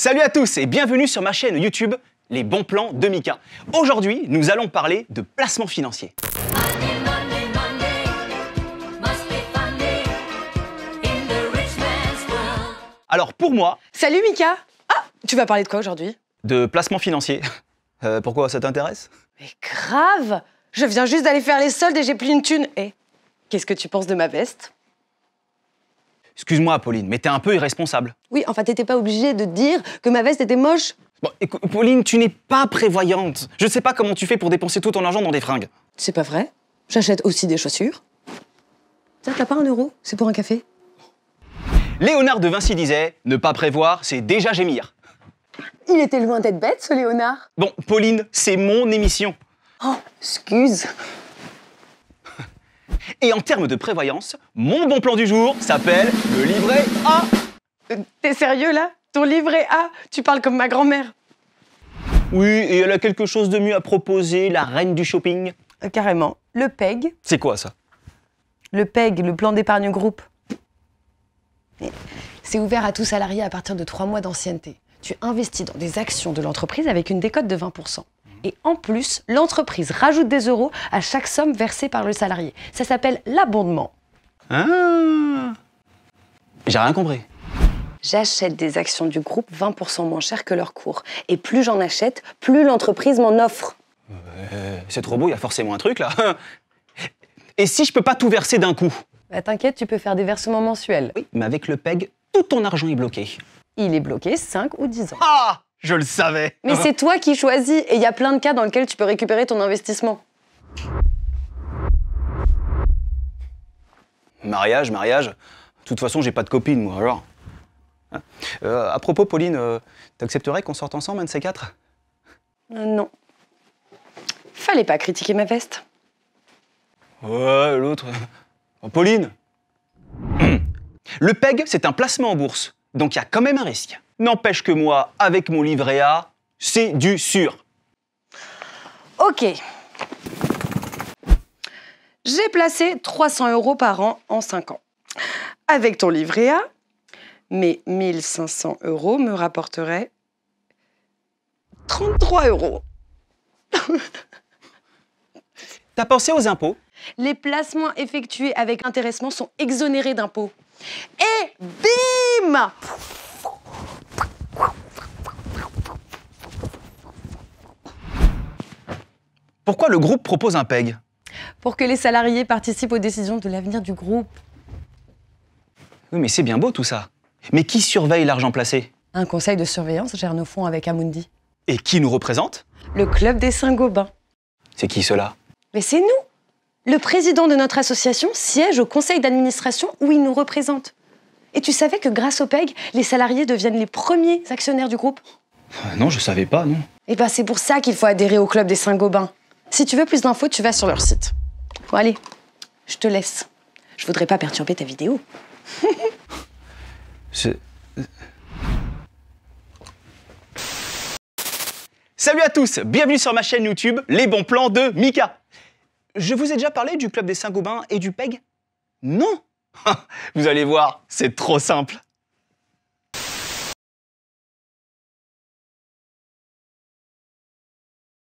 Salut à tous et bienvenue sur ma chaîne YouTube Les bons plans de Mika. Aujourd'hui, nous allons parler de placement financier. Alors pour moi... Salut Mika Ah, tu vas parler de quoi aujourd'hui De placement financier. Euh, pourquoi ça t'intéresse Mais grave Je viens juste d'aller faire les soldes et j'ai plus une thune. Et eh, qu'est-ce que tu penses de ma veste Excuse-moi, Pauline, mais t'es un peu irresponsable. Oui, enfin, t'étais pas obligée de dire que ma veste était moche. Bon, écoute, Pauline, tu n'es pas prévoyante. Je sais pas comment tu fais pour dépenser tout ton argent dans des fringues. C'est pas vrai. J'achète aussi des chaussures. Tiens, t'as pas un euro C'est pour un café. Léonard de Vinci disait Ne pas prévoir, c'est déjà gémir. Il était loin d'être bête, ce Léonard. Bon, Pauline, c'est mon émission. Oh, excuse. Et en termes de prévoyance, mon bon plan du jour s'appelle le livret A. T'es sérieux là Ton livret A Tu parles comme ma grand-mère. Oui, et elle a quelque chose de mieux à proposer, la reine du shopping. Euh, carrément. Le PEG. C'est quoi ça Le PEG, le plan d'épargne groupe. C'est ouvert à tout salarié à partir de trois mois d'ancienneté. Tu investis dans des actions de l'entreprise avec une décote de 20%. Et en plus, l'entreprise rajoute des euros à chaque somme versée par le salarié. Ça s'appelle l'abondement. Ah J'ai rien compris. J'achète des actions du groupe 20% moins cher que leur cours. Et plus j'en achète, plus l'entreprise m'en offre. Euh, c'est trop beau, il y a forcément un truc là. Et si je peux pas tout verser d'un coup bah, T'inquiète, tu peux faire des versements mensuels. Oui, mais avec le PEG, tout ton argent est bloqué. Il est bloqué 5 ou 10 ans. Ah je le savais. Mais c'est toi qui choisis et il y a plein de cas dans lesquels tu peux récupérer ton investissement. Mariage, mariage. De toute façon, j'ai pas de copine, moi, alors. Hein euh, à propos, Pauline, euh, t'accepterais qu'on sorte ensemble, un de ces quatre euh, Non. Fallait pas critiquer ma veste. Ouais, l'autre. Oh, Pauline Le PEG, c'est un placement en bourse, donc il y a quand même un risque. N'empêche que moi, avec mon livret A, c'est du sûr. Ok. J'ai placé 300 euros par an en 5 ans. Avec ton livret A, mes 1500 euros me rapporteraient 33 euros. T'as pensé aux impôts Les placements effectués avec intéressement sont exonérés d'impôts. Et bim Pourquoi le groupe propose un PEG Pour que les salariés participent aux décisions de l'avenir du groupe. Oui, mais c'est bien beau tout ça. Mais qui surveille l'argent placé Un conseil de surveillance gère nos fonds avec Amundi. Et qui nous représente Le club des Saint-Gobain. C'est qui cela Mais c'est nous Le président de notre association siège au conseil d'administration où il nous représente. Et tu savais que grâce au PEG, les salariés deviennent les premiers actionnaires du groupe euh, Non, je savais pas, non. Eh ben c'est pour ça qu'il faut adhérer au club des saint gobains si tu veux plus d'infos, tu vas sur leur site. Bon, allez, je te laisse. Je voudrais pas perturber ta vidéo. Salut à tous, bienvenue sur ma chaîne YouTube, les bons plans de Mika. Je vous ai déjà parlé du club des saint gobain et du PEG Non Vous allez voir, c'est trop simple.